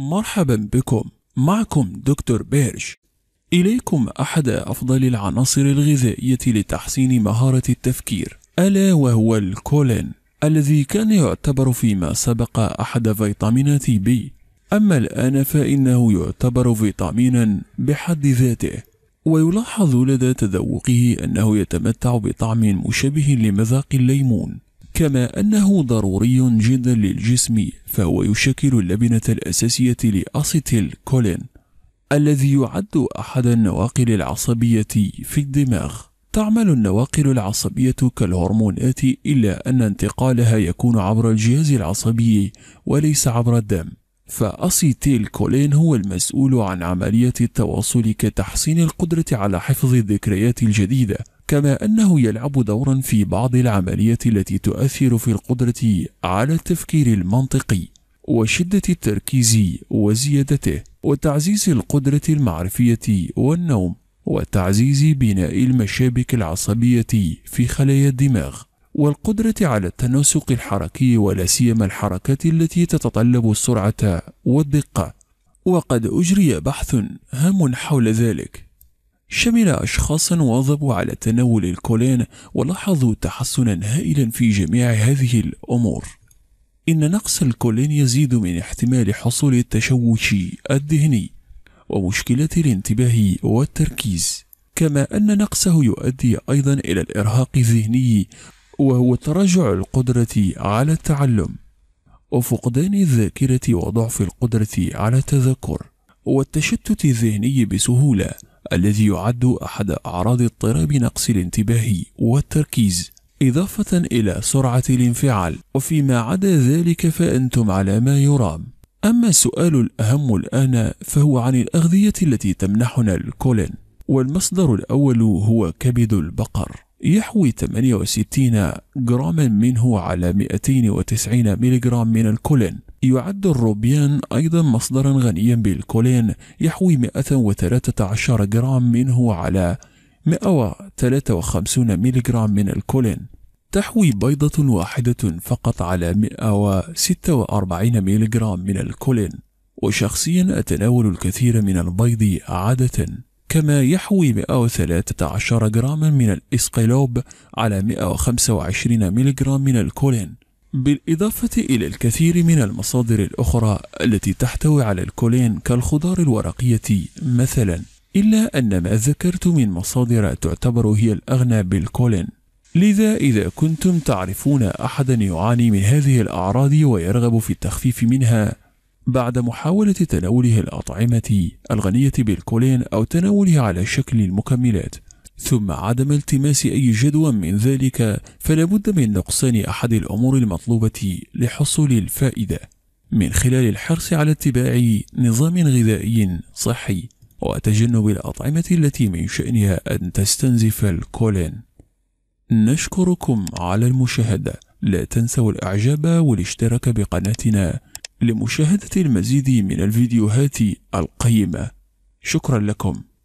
مرحبا بكم معكم دكتور بيرش إليكم أحد أفضل العناصر الغذائية لتحسين مهارة التفكير ألا وهو الكولين الذي كان يعتبر فيما سبق أحد فيتامينات بي أما الآن فإنه يعتبر فيتامينا بحد ذاته ويلاحظ لدى تذوقه أنه يتمتع بطعم مشابه لمذاق الليمون كما أنه ضروري جدا للجسم فهو يشكل اللبنة الأساسية لأسيتيل كولين الذي يعد أحد النواقل العصبية في الدماغ تعمل النواقل العصبية كالهرمونات إلا أن انتقالها يكون عبر الجهاز العصبي وليس عبر الدم فأسيتيل كولين هو المسؤول عن عملية التواصل كتحسين القدرة على حفظ الذكريات الجديدة كما أنه يلعب دورا في بعض العملية التي تؤثر في القدرة على التفكير المنطقي وشدة التركيز وزيادته وتعزيز القدرة المعرفية والنوم وتعزيز بناء المشابك العصبية في خلايا الدماغ والقدرة على التناسق الحركي ولا سيما الحركات التي تتطلب السرعة والدقة وقد أجري بحث هام حول ذلك شمل أشخاصا واظبوا على تناول الكولين ولاحظوا تحسنا هائلا في جميع هذه الأمور إن نقص الكولين يزيد من احتمال حصول التشوش الذهني ومشكلة الانتباه والتركيز كما أن نقصه يؤدي أيضا إلى الإرهاق الذهني وهو تراجع القدرة على التعلم وفقدان الذاكرة وضعف القدرة على التذكر والتشتت الذهني بسهولة الذي يعد أحد أعراض اضطراب نقص الانتباه والتركيز إضافة إلى سرعة الانفعال وفيما عدا ذلك فأنتم على ما يرام أما السؤال الأهم الآن فهو عن الأغذية التي تمنحنا الكولين والمصدر الأول هو كبد البقر يحوي 68 جراما منه على 290 ملغرام من الكولين يعد الروبيان أيضا مصدرا غنيا بالكولين يحوي 113 جرام منه على 153 ملغرام من الكولين تحوي بيضة واحدة فقط على 146 ملغرام من الكولين وشخصيا أتناول الكثير من البيض عادة كما يحوي 113 جراما من الإسقلوب على 125 ملغرام من الكولين بالإضافة إلى الكثير من المصادر الأخرى التي تحتوي على الكولين كالخضار الورقية مثلا إلا أن ما ذكرت من مصادر تعتبر هي الأغنى بالكولين لذا إذا كنتم تعرفون أحدا يعاني من هذه الأعراض ويرغب في التخفيف منها بعد محاولة تناوله الأطعمة الغنية بالكولين أو تناولها على شكل المكملات ثم عدم التماس أي جدوى من ذلك فلا بد من نقصان أحد الأمور المطلوبة لحصول الفائدة من خلال الحرص على اتباع نظام غذائي صحي وتجنب الأطعمة التي من شأنها أن تستنزف الكولين نشكركم على المشاهدة لا تنسوا الإعجاب والاشتراك بقناتنا لمشاهدة المزيد من الفيديوهات القيمة شكرا لكم